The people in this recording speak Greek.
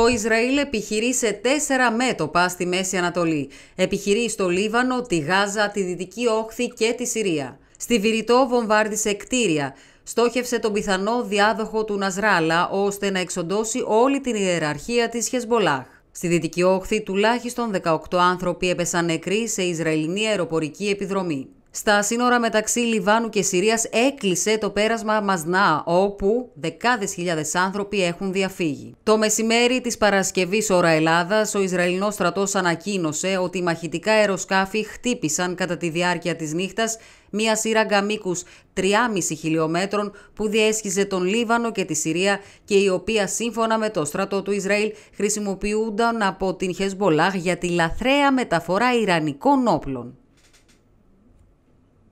Το Ισραήλ επιχειρεί σε τέσσερα μέτωπα στη Μέση Ανατολή. Επιχειρεί στο Λίβανο, τη Γάζα, τη Δυτική Όχθη και τη Συρία. Στη Βηρητό βομβάρδισε κτίρια. Στόχευσε τον πιθανό διάδοχο του Ναζράλα ώστε να εξοντώσει όλη την ιεραρχία της Χεσμολάχ. Στη Δυτική Όχθη τουλάχιστον 18 άνθρωποι έπεσαν νεκροί σε Ισραηλινή αεροπορική επιδρομή. Στα σύνορα μεταξύ Λιβάνου και Συρίας έκλεισε το πέρασμα μασνά, όπου δεκάδες χιλιάδες άνθρωποι έχουν διαφύγει. Το μεσημέρι της Παρασκευής ώρα Ελλάδας, ο Ισραηλινός στρατός ανακοίνωσε ότι μαχητικά αεροσκάφη χτύπησαν κατά τη διάρκεια της νύχτας μία σειρά γκαμίκους 3,5 χιλιόμετρων που διέσχιζε τον Λίβανο και τη Συρία και η οποία σύμφωνα με το στρατό του Ισραήλ χρησιμοποιούνταν από την Χεσμπολάχ για τη λαθρέα μεταφορά Ιρανικών όπλων.